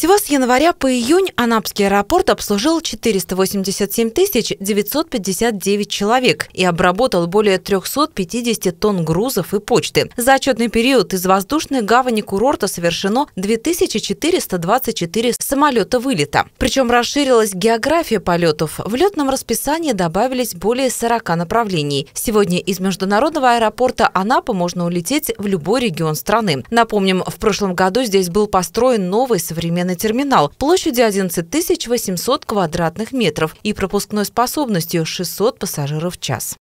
Всего с января по июнь Анапский аэропорт обслужил 487 959 человек и обработал более 350 тонн грузов и почты. За отчетный период из воздушной гавани курорта совершено 2424 самолета вылета. Причем расширилась география полетов. В летном расписании добавились более 40 направлений. Сегодня из международного аэропорта Анапы можно улететь в любой регион страны. Напомним, в прошлом году здесь был построен новый современный терминальный терминал площадью 11 800 квадратных метров и пропускной способностью 600 пассажиров в час.